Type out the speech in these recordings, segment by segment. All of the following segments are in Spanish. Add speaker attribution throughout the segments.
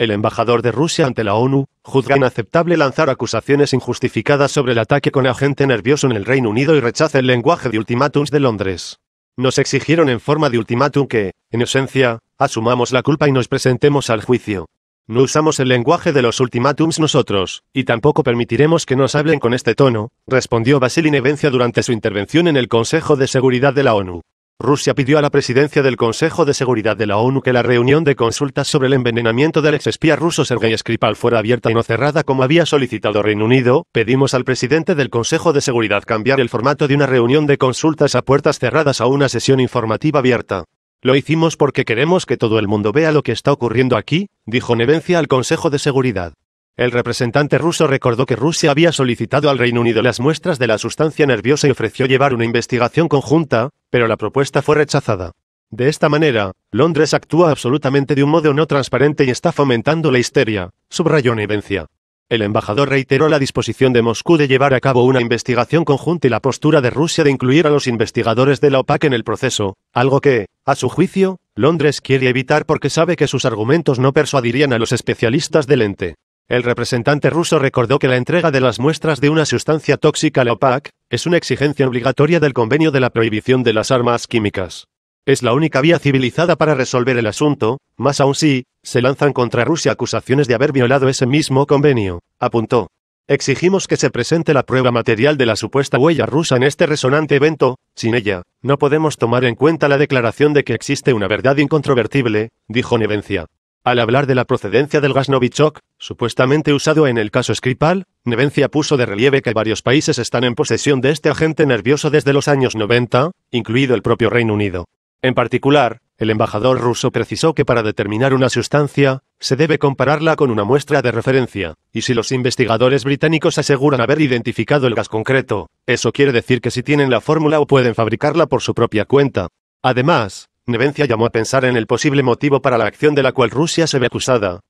Speaker 1: El embajador de Rusia ante la ONU, juzga inaceptable lanzar acusaciones injustificadas sobre el ataque con agente nervioso en el Reino Unido y rechaza el lenguaje de ultimátums de Londres. Nos exigieron en forma de ultimátum que, en esencia, asumamos la culpa y nos presentemos al juicio. No usamos el lenguaje de los ultimátums nosotros, y tampoco permitiremos que nos hablen con este tono, respondió Vasily Nevencia durante su intervención en el Consejo de Seguridad de la ONU. Rusia pidió a la presidencia del Consejo de Seguridad de la ONU que la reunión de consultas sobre el envenenamiento del exespía ruso Sergei Skripal fuera abierta y no cerrada como había solicitado Reino Unido. Pedimos al presidente del Consejo de Seguridad cambiar el formato de una reunión de consultas a puertas cerradas a una sesión informativa abierta. Lo hicimos porque queremos que todo el mundo vea lo que está ocurriendo aquí, dijo Nevencia al Consejo de Seguridad. El representante ruso recordó que Rusia había solicitado al Reino Unido las muestras de la sustancia nerviosa y ofreció llevar una investigación conjunta, pero la propuesta fue rechazada. De esta manera, Londres actúa absolutamente de un modo no transparente y está fomentando la histeria, subrayó vencia. El embajador reiteró la disposición de Moscú de llevar a cabo una investigación conjunta y la postura de Rusia de incluir a los investigadores de la OPAC en el proceso, algo que, a su juicio, Londres quiere evitar porque sabe que sus argumentos no persuadirían a los especialistas del ente. El representante ruso recordó que la entrega de las muestras de una sustancia tóxica Leopac es una exigencia obligatoria del Convenio de la Prohibición de las Armas Químicas. Es la única vía civilizada para resolver el asunto, más aún si, se lanzan contra Rusia acusaciones de haber violado ese mismo convenio, apuntó. Exigimos que se presente la prueba material de la supuesta huella rusa en este resonante evento, sin ella, no podemos tomar en cuenta la declaración de que existe una verdad incontrovertible, dijo Nevencia. Al hablar de la procedencia del gas Novichok, supuestamente usado en el caso Skripal, Nevencia puso de relieve que varios países están en posesión de este agente nervioso desde los años 90, incluido el propio Reino Unido. En particular, el embajador ruso precisó que para determinar una sustancia, se debe compararla con una muestra de referencia, y si los investigadores británicos aseguran haber identificado el gas concreto, eso quiere decir que si tienen la fórmula o pueden fabricarla por su propia cuenta. Además, Nevencia llamó a pensar en el posible motivo para la acción de la cual Rusia se ve acusada.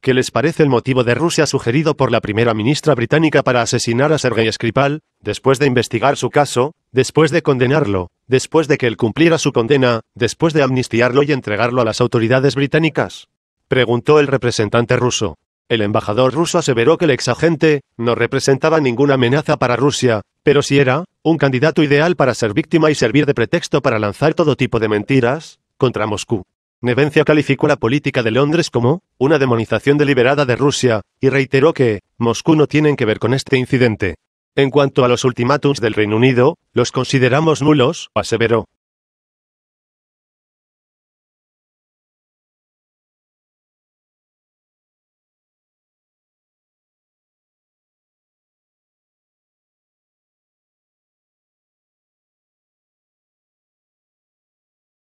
Speaker 1: ¿Qué les parece el motivo de Rusia sugerido por la primera ministra británica para asesinar a Sergei Skripal, después de investigar su caso, después de condenarlo, después de que él cumpliera su condena, después de amnistiarlo y entregarlo a las autoridades británicas? Preguntó el representante ruso. El embajador ruso aseveró que el exagente no representaba ninguna amenaza para Rusia, pero si era un candidato ideal para ser víctima y servir de pretexto para lanzar todo tipo de mentiras contra Moscú. Nevencia calificó la política de Londres como una demonización deliberada de Rusia y reiteró que Moscú no tienen que ver con este incidente. En cuanto a los ultimátums del Reino Unido, los consideramos nulos, aseveró.